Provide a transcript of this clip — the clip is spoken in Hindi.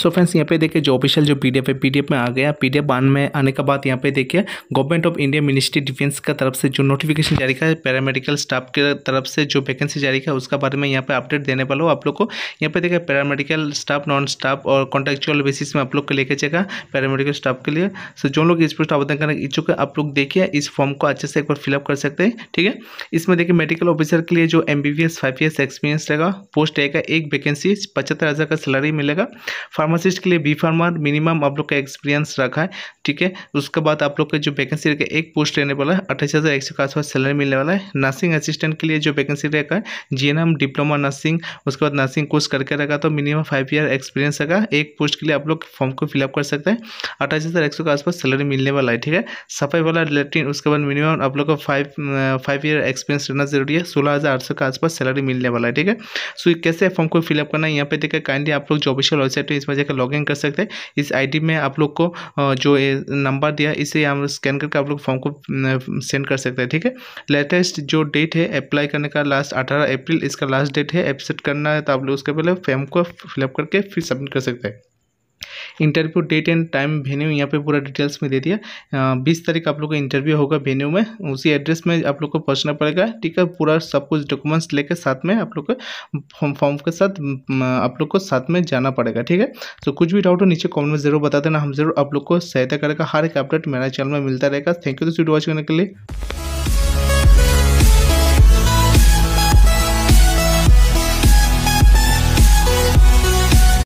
सो फ्रेंड्स यहाँ पे देखिए जो ऑफिशियल जो पीडीएफ है पीडीएफ में आ गया पीडीएफ आन में आने के बाद यहाँ पे देखिए government of India ministry defence का तरफ से जो नोटिफिकेशन जारी का है पैरामेडिकल स्टाफ के तरफ से जो वैकेंसी जारी का उसका बारे में यहाँ पे अपडेट देने वाला हूँ आप लोग को यहाँ पे देखिए पैरामेडिकल स्टाफ नॉन स्टाफ और कॉन्ट्रेक्चुअल बेसिस में आप लोग को लेकर जाएगा पैरामेडिकल स्टाफ के लिए सो जो लोग इस पोस्ट आवेदन करने इच्छुक है आप लोग देखिए इस फॉर्म को अच्छे से एक बार फिलअप कर सकते हैं ठीक है इसमें देखिए मेडिकल ऑफिसर के लिए जो M B B S five years experience रहेगा पोस्ट रहेगा एक वैकेंसी पचहत्तर हज़ार का सैलरी मिलेगा फार्मासिस्ट के लिए बी फार्मा मिनिमम आप लोग का एक्सपीरियंस रखा है ठीक है उसके बाद आप लोग का जो वैकेंसी रखा है एक पोस्ट रहने वाला है अट्ठाईस हज़ार एक सौ का आसपास सैलरी मिलने वाला है नर्सिंग असिस्टेंट के लिए जो वैकेंसी रखा है जी डिप्लोमा नर्सिंग उसके बाद नर्सिंग कोर्स करके रखा तो मिनिमम फाइव ईयर एक्सपीरियंस रखा एक पोस्ट के लिए आप लोग फॉर्म को फिलअप कर सकते हैं अट्ठाईस हज़ार एक सौ के आसपास सैलरी मिलने वाला है ठीक है सफाई वाला लेट्रिन उसके बाद मिनिमम आप लोग का फाइव फाइव ईयर एक्सपीरियंस रहना जरूरी है सोलह हज़ार आठ सौ के आसपास सैलरी मिलने वाला है ठीक है सो कैसे फॉर्म को फिलअप करना है यहाँ पे देखिए काइंडली आप लोग जो ऑफिशियल वेबसाइट इस वजह का लॉगिन कर सकते हैं इस आईडी में आप लोग को जो नंबर दिया इसे हम स्कैन करके आप लोग फॉर्म को सेंड कर सकते हैं ठीक है लेटेस्ट जो डेट है अप्लाई करने का लास्ट अठारह अप्रैल इसका लास्ट डेट है एप्सेट करना है तो आप लोग उसके पहले फॉर्म को फिलअप करके फिर सबमिट कर सकते हैं interview date and time venue यहाँ पे पूरा डिटेल्स में दे दिया बीस तारीख आप लोग का इंटरव्यू होगा वेन्यू में उसी एड्रेस में आप लोग को पहुँचना पड़ेगा ठीक है पूरा सब कुछ डॉक्यूमेंट्स लेकर साथ में आप लोग को फॉर्म फॉर्म के साथ आप लोग को साथ में जाना पड़ेगा ठीक है तो कुछ भी डाउट हो नीचे कॉमेंट में जरूर बता देना हम जरूर आप लोग को सहायता करेगा हर एक अपडेट मेरा चैनल में मिलता रहेगा थैंक यू दोस्तों वीडियो वॉच करने के लिए